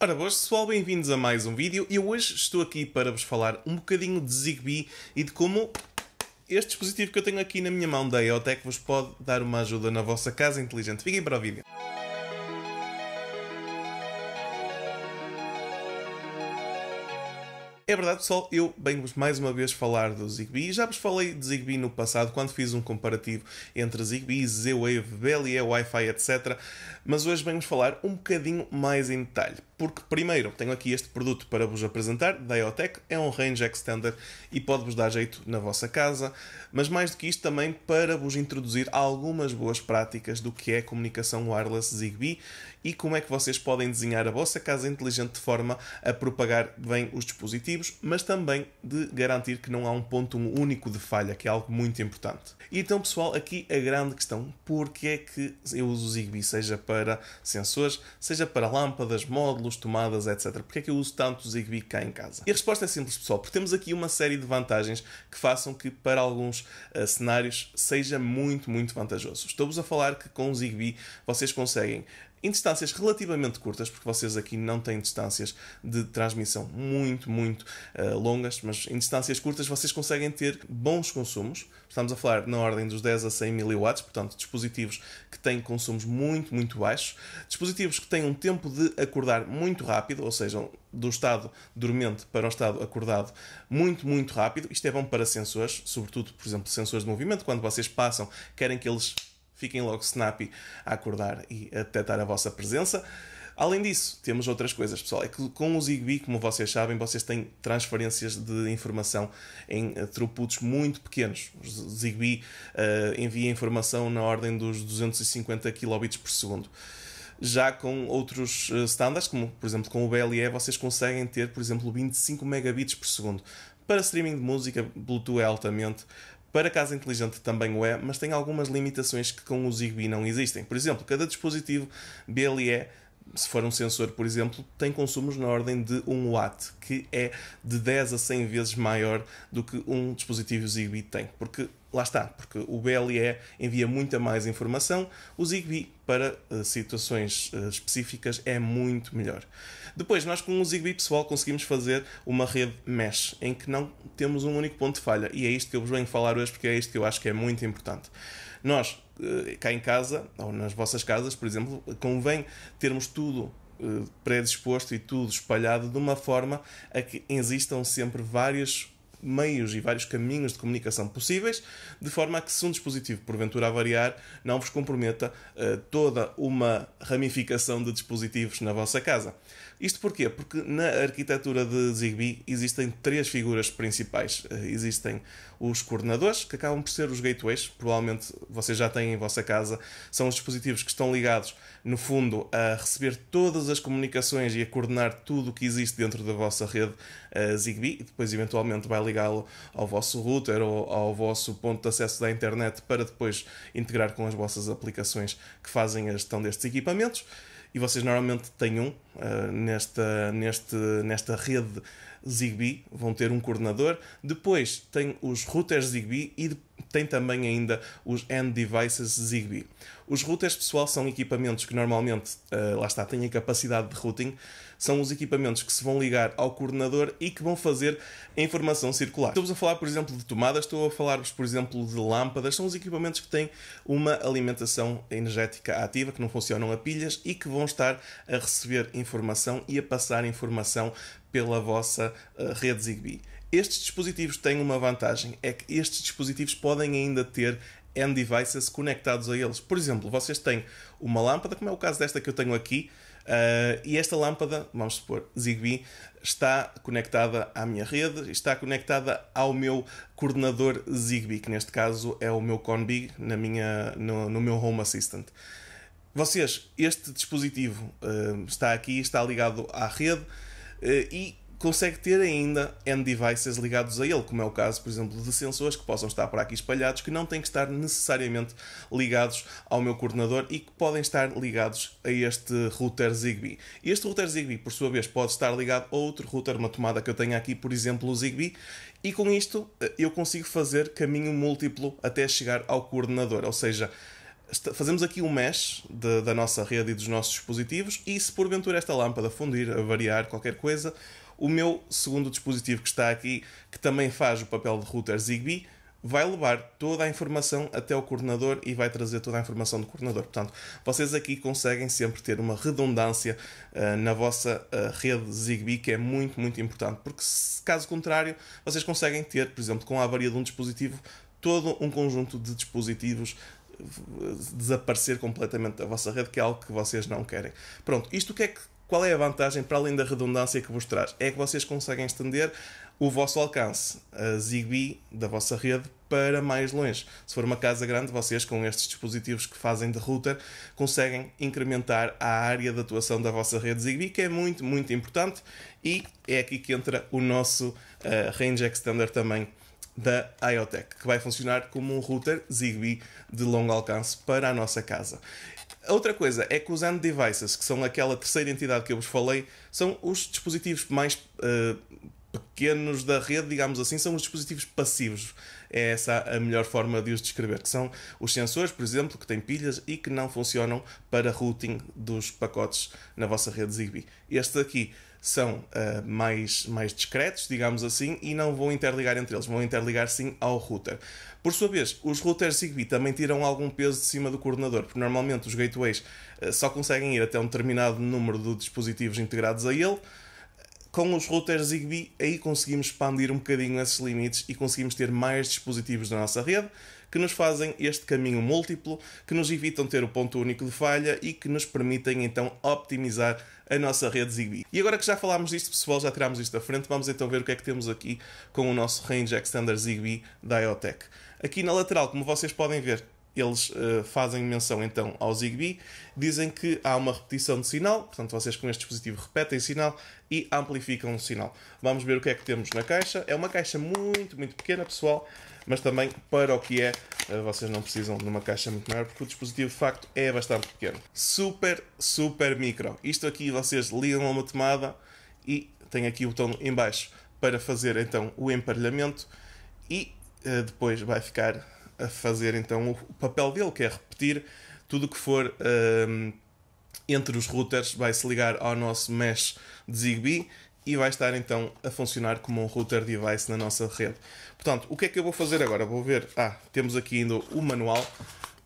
Ora boas pessoal, bem-vindos a mais um vídeo. Eu hoje estou aqui para vos falar um bocadinho de Zigbee e de como este dispositivo que eu tenho aqui na minha mão da EOTEC vos pode dar uma ajuda na vossa casa inteligente. Fiquem para o vídeo. É verdade, pessoal, eu venho-vos mais uma vez falar do Zigbee. Já vos falei de Zigbee no passado, quando fiz um comparativo entre Zigbee, Z-Wave, BLE, Wi-Fi, etc. Mas hoje venho-vos falar um bocadinho mais em detalhe. Porque, primeiro, tenho aqui este produto para vos apresentar, da IoTech. É um range extender e pode-vos dar jeito na vossa casa. Mas, mais do que isto, também para vos introduzir algumas boas práticas do que é comunicação wireless Zigbee e como é que vocês podem desenhar a vossa casa inteligente de forma a propagar bem os dispositivos mas também de garantir que não há um ponto único de falha, que é algo muito importante. E então, pessoal, aqui a grande questão: por que é que eu uso o Zigbee, seja para sensores, seja para lâmpadas, módulos, tomadas, etc. Por que é que eu uso tanto o Zigbee cá em casa? E a resposta é simples, pessoal, porque temos aqui uma série de vantagens que façam que para alguns uh, cenários seja muito, muito vantajoso. Estou-vos a falar que com o Zigbee vocês conseguem em distâncias relativamente curtas, porque vocês aqui não têm distâncias de transmissão muito, muito uh, longas, mas em distâncias curtas vocês conseguem ter bons consumos. Estamos a falar na ordem dos 10 a 100 mW, portanto, dispositivos que têm consumos muito, muito baixos, dispositivos que têm um tempo de acordar muito rápido, ou seja, do estado dormente para o estado acordado muito, muito rápido. Isto é bom para sensores, sobretudo, por exemplo, sensores de movimento, quando vocês passam, querem que eles Fiquem logo snappy a acordar e a detectar a vossa presença. Além disso, temos outras coisas, pessoal. É que com o Zigbee, como vocês sabem, vocês têm transferências de informação em eh, throughputs muito pequenos. O Zigbee uh, envia informação na ordem dos 250 kbps. por segundo. Já com outros uh, standards, como por exemplo com o BLE, vocês conseguem ter, por exemplo, 25 megabits por segundo. Para streaming de música, Bluetooth é altamente para casa inteligente também o é, mas tem algumas limitações que com o Zigbee não existem. Por exemplo, cada dispositivo BLE se for um sensor, por exemplo, tem consumos na ordem de 1 watt, que é de 10 a 100 vezes maior do que um dispositivo Zigbee tem. Porque lá está, porque o BLE envia muita mais informação, o Zigbee para uh, situações uh, específicas é muito melhor. Depois, nós com o Zigbee pessoal conseguimos fazer uma rede mesh, em que não temos um único ponto de falha, e é isto que eu vos venho falar hoje, porque é isto que eu acho que é muito importante. Nós, eh, cá em casa, ou nas vossas casas, por exemplo, convém termos tudo eh, predisposto e tudo espalhado de uma forma a que existam sempre várias meios e vários caminhos de comunicação possíveis, de forma a que se um dispositivo porventura avariar, não vos comprometa uh, toda uma ramificação de dispositivos na vossa casa. Isto porquê? Porque na arquitetura de Zigbee existem três figuras principais. Uh, existem os coordenadores, que acabam por ser os gateways, provavelmente vocês já têm em vossa casa, são os dispositivos que estão ligados, no fundo, a receber todas as comunicações e a coordenar tudo o que existe dentro da vossa rede uh, Zigbee, e depois eventualmente vai ligá-lo ao vosso router ou ao vosso ponto de acesso da internet para depois integrar com as vossas aplicações que fazem a gestão destes equipamentos. E vocês normalmente têm um uh, nesta, neste, nesta rede Zigbee, vão ter um coordenador. Depois tem os routers Zigbee e tem também ainda os end devices Zigbee. Os routers, pessoal, são equipamentos que normalmente, eh, lá está, têm a capacidade de routing, são os equipamentos que se vão ligar ao coordenador e que vão fazer a informação circular. Estamos a falar, por exemplo, de tomadas, estou a falar-vos, por exemplo, de lâmpadas, são os equipamentos que têm uma alimentação energética ativa, que não funcionam a pilhas e que vão estar a receber informação e a passar informação pela vossa uh, rede Zigbee. Estes dispositivos têm uma vantagem, é que estes dispositivos podem ainda ter end devices conectados a eles. Por exemplo, vocês têm uma lâmpada, como é o caso desta que eu tenho aqui, uh, e esta lâmpada, vamos supor, Zigbee, está conectada à minha rede, está conectada ao meu coordenador Zigbee, que neste caso é o meu Conbig na minha, no, no meu Home Assistant. Vocês, este dispositivo uh, está aqui, está ligado à rede eh, e consegue ter ainda end devices ligados a ele, como é o caso, por exemplo, de sensores que possam estar por aqui espalhados, que não têm que estar necessariamente ligados ao meu coordenador e que podem estar ligados a este router Zigbee. Este router Zigbee, por sua vez, pode estar ligado a outro router, uma tomada que eu tenho aqui, por exemplo, o Zigbee, e com isto eh, eu consigo fazer caminho múltiplo até chegar ao coordenador, ou seja, fazemos aqui um mesh de, da nossa rede e dos nossos dispositivos e se porventura esta lâmpada fundir, variar, qualquer coisa, o meu segundo dispositivo que está aqui, que também faz o papel de router Zigbee, vai levar toda a informação até o coordenador e vai trazer toda a informação do coordenador. Portanto, vocês aqui conseguem sempre ter uma redundância uh, na vossa uh, rede Zigbee, que é muito, muito importante, porque se, caso contrário, vocês conseguem ter, por exemplo, com a avaria de um dispositivo, todo um conjunto de dispositivos desaparecer completamente da vossa rede, que é algo que vocês não querem. Pronto, isto o que é que, qual é a vantagem para além da redundância que vos traz? É que vocês conseguem estender o vosso alcance, a Zigbee da vossa rede, para mais longe. Se for uma casa grande, vocês com estes dispositivos que fazem de router conseguem incrementar a área de atuação da vossa rede Zigbee, que é muito, muito importante e é aqui que entra o nosso uh, Range Extender também da IoTech, que vai funcionar como um router Zigbee de longo alcance para a nossa casa. Outra coisa é que os End Devices, que são aquela terceira entidade que eu vos falei, são os dispositivos mais uh, pequenos da rede, digamos assim, são os dispositivos passivos é essa a melhor forma de os descrever, que são os sensores, por exemplo, que têm pilhas e que não funcionam para routing dos pacotes na vossa rede Zigbee. Estes aqui são uh, mais, mais discretos, digamos assim, e não vão interligar entre eles, vão interligar sim ao router. Por sua vez, os routers Zigbee também tiram algum peso de cima do coordenador, porque normalmente os gateways uh, só conseguem ir até um determinado número de dispositivos integrados a ele com os routers Zigbee, aí conseguimos expandir um bocadinho esses limites e conseguimos ter mais dispositivos na nossa rede que nos fazem este caminho múltiplo, que nos evitam ter o ponto único de falha e que nos permitem então optimizar a nossa rede Zigbee. E agora que já falámos disto, pessoal, já tirámos isto da frente, vamos então ver o que é que temos aqui com o nosso Range Extender Zigbee da IoTech. Aqui na lateral, como vocês podem ver, eles uh, fazem menção então ao Zigbee, dizem que há uma repetição de sinal, portanto vocês com este dispositivo repetem sinal e amplificam o sinal. Vamos ver o que é que temos na caixa. É uma caixa muito, muito pequena, pessoal, mas também para o que é, uh, vocês não precisam de uma caixa muito maior, porque o dispositivo de facto é bastante pequeno. Super, super micro. Isto aqui vocês ligam a uma tomada e tem aqui o botão embaixo para fazer então o emparelhamento e uh, depois vai ficar a fazer então o papel dele, que é repetir tudo o que for um, entre os routers, vai se ligar ao nosso mesh de Zigbee e vai estar então a funcionar como um router device na nossa rede. Portanto, o que é que eu vou fazer agora? Vou ver, ah, temos aqui ainda o manual,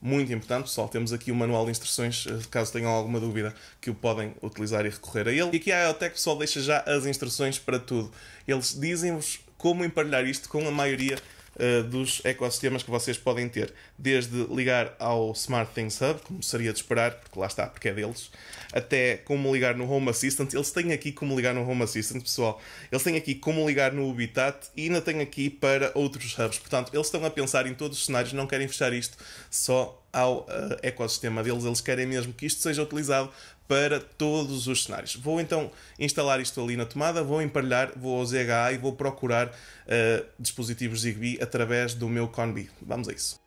muito importante, pessoal, temos aqui o manual de instruções, eh, caso tenham alguma dúvida, que o podem utilizar e recorrer a ele. E aqui a IoTech, pessoal, deixa já as instruções para tudo. Eles dizem-vos como emparelhar isto com a maioria eh, dos ecossistemas que vocês podem ter, desde ligar ao Smart Things Hub, como seria de esperar, porque lá está, porque é deles, até como ligar no Home Assistant. Eles têm aqui como ligar no Home Assistant, pessoal. Eles têm aqui como ligar no Habitat e ainda têm aqui para outros hubs. Portanto, eles estão a pensar em todos os cenários, não querem fechar isto só ao uh, ecossistema deles. Eles querem mesmo que isto seja utilizado para todos os cenários. Vou então instalar isto ali na tomada, vou emparelhar, vou ao ZHA e vou procurar uh, dispositivos Zigbee através do meu ConBee. Vamos a isso.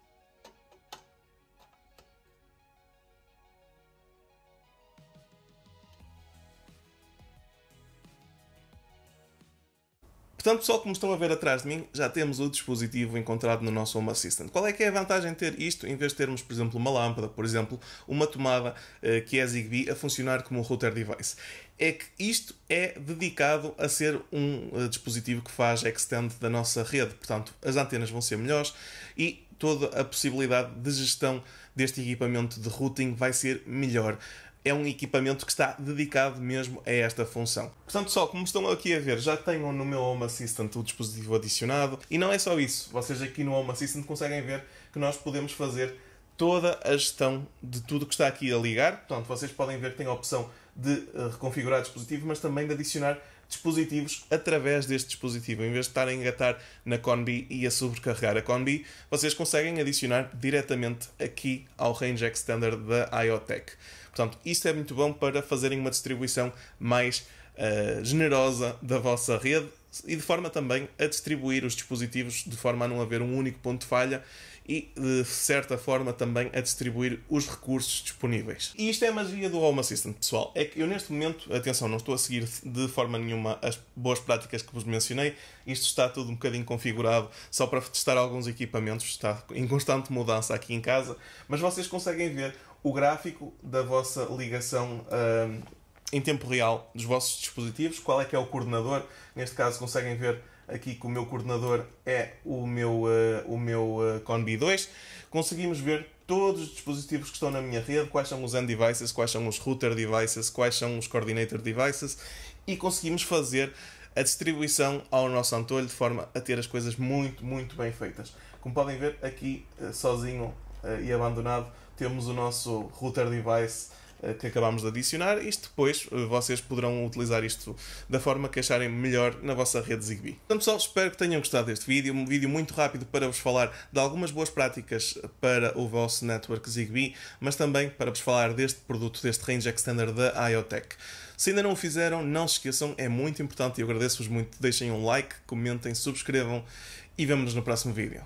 Portanto, pessoal, como estão a ver atrás de mim, já temos o dispositivo encontrado no nosso Home Assistant. Qual é que é a vantagem de ter isto em vez de termos, por exemplo, uma lâmpada, por exemplo, uma tomada eh, que é Zigbee a funcionar como um router device? É que isto é dedicado a ser um eh, dispositivo que faz extend da nossa rede. Portanto, as antenas vão ser melhores e toda a possibilidade de gestão deste equipamento de routing vai ser melhor é um equipamento que está dedicado mesmo a esta função. Portanto, só como estão aqui a ver, já tenho no meu Home Assistant o dispositivo adicionado e não é só isso. Vocês aqui no Home Assistant conseguem ver que nós podemos fazer toda a gestão de tudo que está aqui a ligar. Portanto, vocês podem ver que tem a opção de eh, reconfigurar dispositivo, mas também de adicionar dispositivos através deste dispositivo. Em vez de estarem a engatar na Conbi e a sobrecarregar a Conbi, vocês conseguem adicionar diretamente aqui ao Range X Standard da IoTech. Portanto, isto é muito bom para fazerem uma distribuição mais uh, generosa da vossa rede e de forma também a distribuir os dispositivos de forma a não haver um único ponto de falha e, de certa forma, também a distribuir os recursos disponíveis. E isto é a magia do Home Assistant, pessoal. É que eu, neste momento, atenção, não estou a seguir de forma nenhuma as boas práticas que vos mencionei. Isto está tudo um bocadinho configurado só para testar alguns equipamentos. Está em constante mudança aqui em casa, mas vocês conseguem ver o gráfico da vossa ligação ah, em tempo real dos vossos dispositivos. Qual é que é o coordenador? Neste caso conseguem ver aqui que o meu coordenador é o meu, uh, o meu uh, Conbi 2. Conseguimos ver todos os dispositivos que estão na minha rede, quais são os end devices, quais são os router devices, quais são os coordinator devices e conseguimos fazer a distribuição ao nosso antolho de forma a ter as coisas muito, muito bem feitas. Como podem ver aqui, eh, sozinho e abandonado, temos o nosso router device eh, que acabámos de adicionar, e depois eh, vocês poderão utilizar isto da forma que acharem melhor na vossa rede Zigbee. Então pessoal, espero que tenham gostado deste vídeo, um vídeo muito rápido para vos falar de algumas boas práticas para o vosso network Zigbee, mas também para vos falar deste produto, deste range extender da IoTech. Se ainda não o fizeram, não se esqueçam, é muito importante e eu agradeço-vos muito. Deixem um like, comentem, subscrevam e vemo-nos no próximo vídeo.